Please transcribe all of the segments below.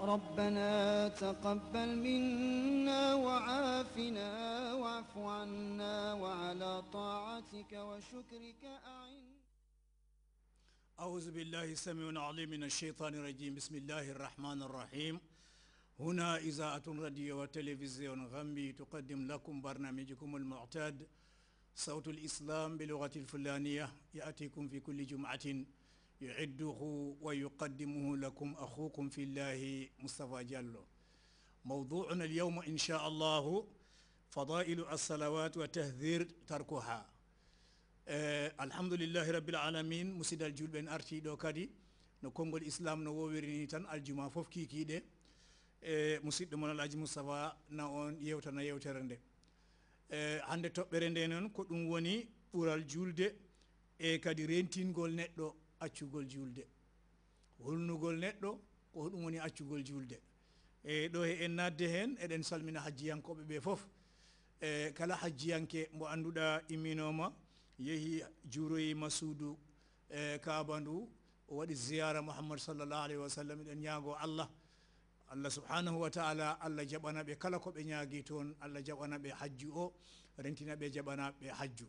ربنا تقبل منا وعافنا واعف عنا وعلى طاعتك وشكرك أعنا أعوذ بالله السميع العليم من الشيطان الرجيم بسم الله الرحمن الرحيم هنا إذاعة راديو وتلفزيون غمبي تقدم لكم برنامجكم المعتاد صوت الإسلام بلغة الفلانية يأتيكم في كل جمعة يعده ويقدمه لكم أخوكم في الله مصطفى جلو موضوعنا اليوم إن شاء الله فضائل الصلوات وتهذير تركها أه الحمد لله رب العالمين مسد الجول بن أرتي ڈو كدي no konngol islam no wowirini tan aljuma fof kikiiɗe e musidɗo mon alaji moustapha na on yewtana yewtere nde e hande toɓɓere nde noon ko ɗum woni ɓural julde e kadi rentingol neɗɗo accugol julde hulnugol neɗɗo ko hoɗum woni accugol julde e ɗo he en nadde hen eɗen salmina hajjiyankoɓe ɓe foof e kala hajjiyanke mo anduɗa imminoma yeehi juroyima suudu e kaba ndu o waɗi ziyara mouhammad sallllah alayhi wa sallam eɗen ñaago allah allah subhanahu wa taala allah jaɓanaɓe kala koɓe ñaagui toon allah jaɓanaɓe hajju o rentinaɓe jaɓanaɓe hajju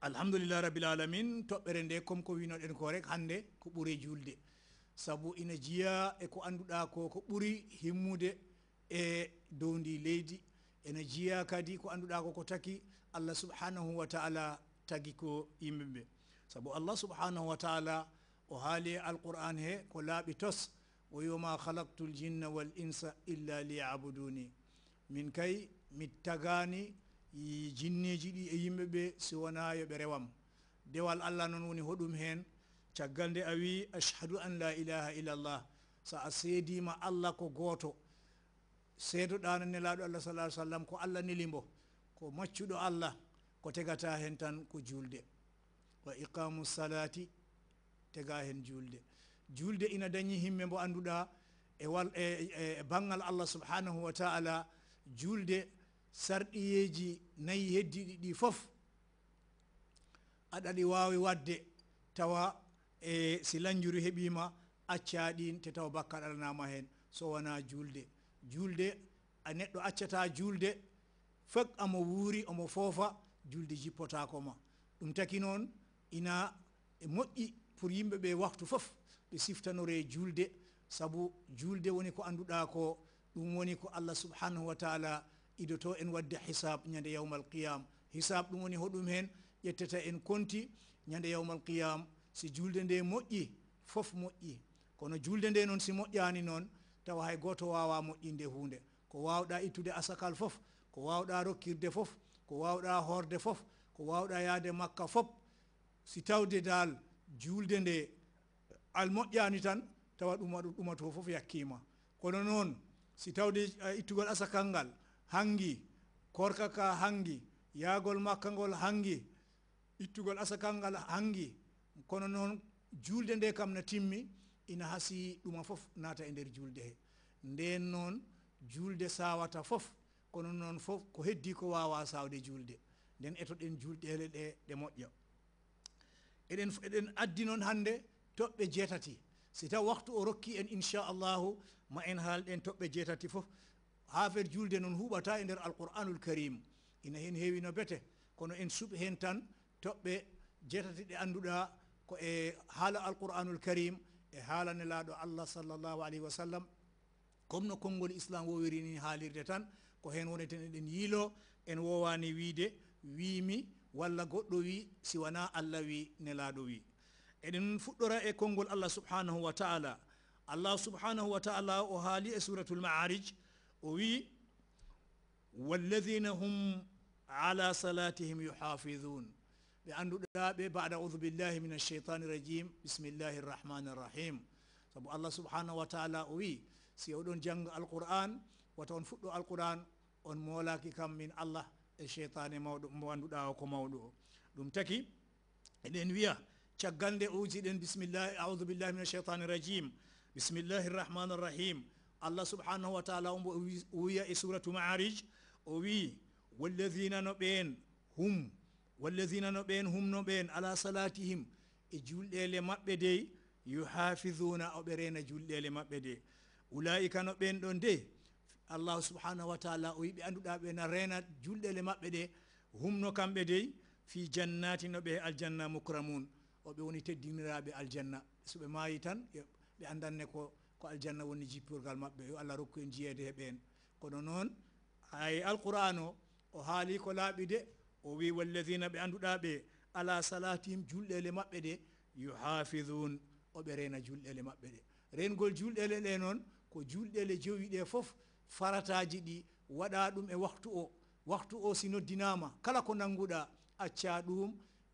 alhamdulillah rabbil alamin toɓɓere nde comme ko winoɗen ko rek hannde ko ɓuri julde sabu ina jiya e ko annduɗa ko ko ɓuri himmude e dow ndi leydi ene jiya kadi ko annduɗa ko ko taki allah subhanahu wa taala tagi ko yimɓeɓe sabu allah subhanahu wa taala o haali e alqur'an he ko laaɓi tos o wima halaktu jinna wal insa illa liyabuduni min kay mi tagani E jinniji ɗi e yimɓeɓe siwona yo ɓe rewam dewal allah noon woni hoɗum hen caggal nde a wi ashhadu an la ilaha illallah so a seedima allah ko goto seedoɗano nelaɗo allah sa ah sallam ko allah nelimbo ko maccuɗo allah ko tegata hen tan ko julde wa iqamu salati tega hen julde julde ina dañi himɓe mbo anduɗa e wal e, e, e banggal allah subhanahu wa taala julde sarɗiyeji nayi heddiɗi ɗi fof aɗaɗi wawi wadde tawa e si lanjuri heeɓima acca ɗin te tawa bakkar alanama hen so wona julde julde a neɗɗo accata julde fok amo wuuri omo foofa julde jippotakoma ɗum taki noon ina e moƴƴi pour yimɓeɓe waktu foof ɓe siftanore julde saabu julde woni ko anduɗa ko ɗum woni ko allah subhanahu wa taala idoto en wadde hisab ñande yawmal qiyam hisab ɗum woni hoɗum hen ƴettata en konti ñande yawmal qiyam si julde nde moƴƴi fof moƴƴi kono julde nde noon si moƴƴani noon tawa hay goto wawa moƴƴinde hunde ko wawɗa ittude asakal foof ko wawɗa rokkirde foof ko wawɗa horde foof ko wawɗa yaade makka foof si tawde dal julde nde almoƴƴani tan tawa ɗum ɗumato foof yakkima kono noon si tawde eh, ittugol asakal ngal hangi korka ka hangi yaagol makka ngol hangi ittugol asakalngal hangi kono noon julde nde kam na timmi ina hasi ɗuma fof naata e nder julde he nden noon julde sawata fof kono noon fof ko heddi ko wawa sawde julde nden etoɗen julɗele ɗe ɗe moƴƴa eɗen eɗen addi noon hannde toɓɓe jeetati si taw waktu o rokki en inchallahu ma en haalɗen toɓɓe jeetati fof haafere julde non huɓata e nder alqur'anul karim ina hen heewino bete kono en suɓ hen tan toɓɓe jetati ɗe annduɗa ko e haala alqur'anul karim e haala nelaɗo allah sallllahu alayhi wa sallam comme no konngol islam ni haalirde tan ko hen woni ten eɗen yiilo en wowani wiide wiimi walla goɗɗo wi si wona allah wi ne nelaaɗo wi eɗen fuɗɗora e konngol allah subhanahu wa taala allah subhanahu wa taala o haali e suratul maarij o wi walladina hum ala salatihim yuhafidun ɓe annduɗaɓe bada audu billahi min alcheitani rajim bismillahi rrahmani rrahim saabu allah subhanahu wa taala o wi si oɗon jannga alqur'an wata on fuɗɗo alqur'an on moolaki kam min allah e cheitane mawɗo mo annduɗa o ko mawɗo o ɗum taki eɗen wiya caggal nde o utiɗen bismillahi audu billahi min alcheitani rajim bismillahi rrahmani rrahim الله سبحانه وتعالى ويا إيه سورة معارج وي والذين نبين هم والذين نبين هم نبين على صلاتهم جل جلل بدي يحافظون أبرين جلل بدي أولئك نبين دون دي الله سبحانه وتعالى وي بأندو دابين رينا جلل بدي هم نكم بدي في جنات نبي الجنة مكرمون وبيوني تدين رابي الجنة سبحانه وتعالى بأندن نكو ko aljanna woni jippurgal mabbe yo allah rokku en jiyede he ɓen kono non ay alqur'an o o haali ko laaɓi de o wi wallazina ɓe anduda be ala salatihim julɗele mabbe de yuhafizun yuhafidun oɓe reena julɗele maɓɓe ɗe reengol julɗele ɗe non ko julɗele jewi de fof farataji di wada dum e waktu o waktu o sino dinama kala ko nanguda acca ɗum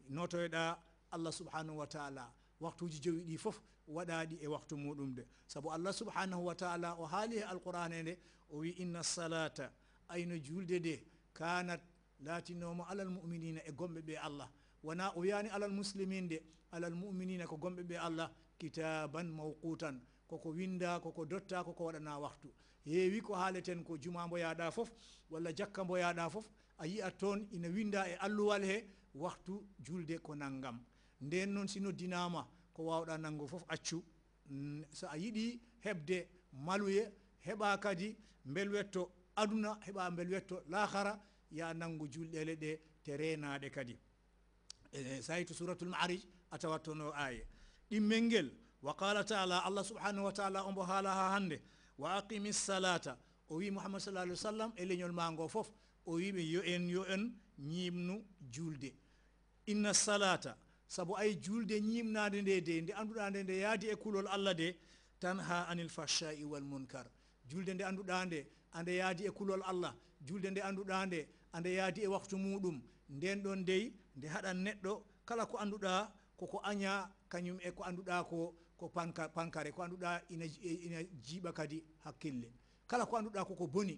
notoyɗa allah subhanahu wa taala waktuji jowi ɗi fof waɗaɗi e waktu muɗum de saabu allah subhanahu wa taala o haali e alqur'ana nde o wi inna salata ayno julde de kanat latinoma alal muminina e gomɓe ɓe allah wona o wiyani alal muslimin de alal muminina ko gomɓe ɓe allah kitaban mawqutan koko winda koko dotta koko waɗana waktu heewi ko haaleten ko juma mboyaɗa fof walla jakka mboyaɗa fof a yi'at toon ina winda e alluwal he waktu julde ko nanggam nden noon si noddinama ko wawɗa nango foof accu mm, so a yiɗi heɓde maloye heɓa kadi bel wetto aduna heɓa bel wetto lahara ya nango julɗele ɗe te renaɗe kadi e, sayi to suratul maarij a tawattono aye ɗimmel ngel wa qala taala allah subhanahu wa taala ombo haala ha hande wa aqimi salata o wi mouhammad sallah alih w sallam e leñol ma ngo foof o wiɓe yo en yo en ñimnu julde inna salata sabu ay julde ñimnade nde de nde anduɗa nde nde yaadi e kulol allah de tan ha anil fachai wal munkar julde nde anduɗa nde ande yaadi e kulol allah julde nde anduɗa nde ande yaadi e waktu muɗum nden ɗon ndey nde haɗan neɗɗo kala ko anduɗa koko aña kañum e ko anduɗa ko ko pankare ko anduɗa ina ina jiiɓa kadi hakkille kala ko anduɗa koko boni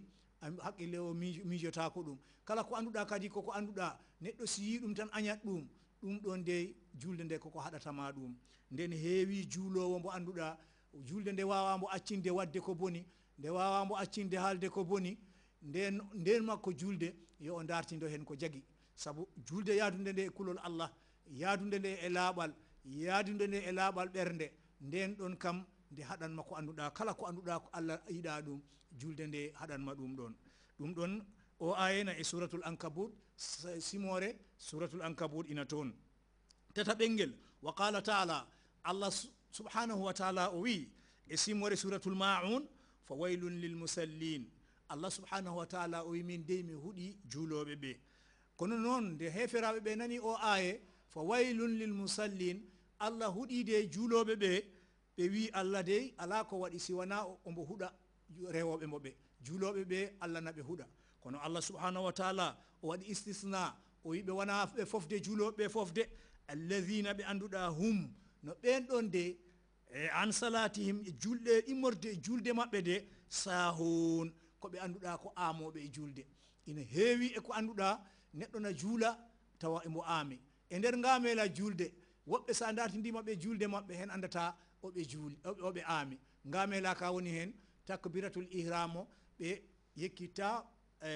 hakqille o mijotako ɗum kala ko anduɗa kadi koko anduɗa neɗɗo si yi ɗum tan añat ɗum ɗum ɗo nde julde nde koko haɗatama ɗum nden heewi juulowo mbo annduɗa julde nde wawambo accinde wadde ko boni nde wawambo accinde haalde ko boni nden nden makko julde yo o dartido hen ko jagi saabu julde yaadude nde e kulol allah yaadude nde e laaɓal yaadude nde e laaɓal ɓernde nden ɗon kam nde haɗanma ko annduɗa kala ko annduɗa ko allah yiɗa ɗum julde nde haɗanma ɗum ɗon ɗum ɗon o ayena e suratul ankabut simore suratul ankabut ina toon tata ɓengel wa qala taala allah subhanahu wa taala o wi e simore suratul maun fa waylun lil musallin allah subhanahu wa taala o wi min dey mi huuɗi juuloɓe ɓe kono noon nde heferaɓe ɓe nani o aye fa waylun lil musallin allah huɗide de juuloɓe ɓe ɓe wi allah dey ala ko waɗi siwana ombo huɗa rewoɓe mo ɓe juuloɓe ɓe allah na ɓe huɗa kono allah subhanahu wa taala o waɗi istisna o wi ɓe wona ɓe fofde juuloɓeɓe fofde alladina ɓe anduɗa hum no ɓen ɗon de e an salatihim e julɗe e immorde e julde maɓɓe de sahun koɓe anduɗa ko amoɓe e julde ina heewi eko anduɗa neɗɗo na juula tawa emo aami e nder ngamela julde woɓɓe sa dartidimaɓe julde maɓɓe hen andata oɓe juuli oɓe aami ngamela ka woni hen takbiratul ihram o ɓe yekkitta E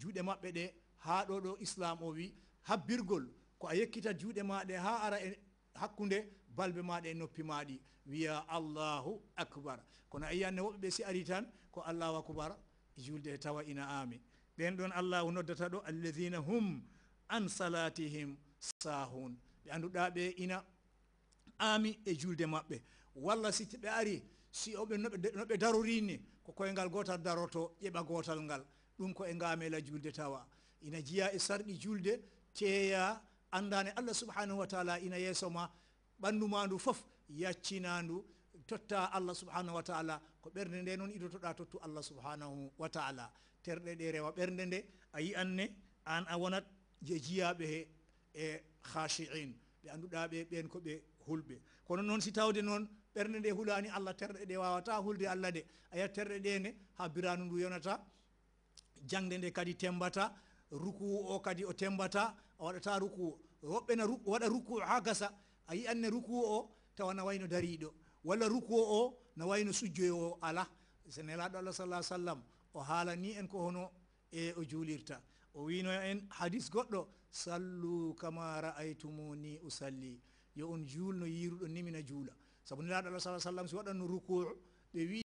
juuɗe maɓɓe ɗe haa ɗo ɗo islam o wi habbirgol ko a yekkita juuɗe maɗe haa ara e hakkunde balbe maɗe e noppi maɗi wiya allahu akbar kono a yiyanne woɓɓe ɓe si ari tan ko allahu akbar julde e tawa ina aami ɓen ɗon allahu noddata ɗo alladina hum an salatihim sahun ɓe annduɗa ɓe ina aami e julde maɓɓe walla si ɓe ari si oɓe noɓe darorini ko koyngal gotal daroto ƴeɓa gotal ngal ɗum ko e ngamela julde tawa ina jiya e sarɗi julde teya andane allah subhanahu wa taala ina yeeso ma ɓandu ma fof yaccinandu totta allah subhanahu wa taala ko de non ido totta tottu allah subhanahu wa taala terde de rewa ɓernde de ayi anne an a wonat je jiyaɓe be e khashi'in ɓe annduɗa be ben ko be hulbe kono non si tawde non ɓernde de hulani allah terde de wawata hulde allah de a terde de ne ha biranu du yonata jangde nde kadi tembata ruku o kadi o tembata o waɗata ruku woɓɓe na waɗa ruku ha gasa a yiyanne ruku o tawa na wayno dariɗo walla ruku o na wayno sujjoyo o ala so nelaɗo allah sa llah sallam o haalani en ko hono e o juulirta o wino en hadis goɗɗo sallu kama ra'aytumuni usalli yo on juulno yiruɗo nimina juula saabu nelaɗo allah sa sallam si waɗanno ruku ɓe wi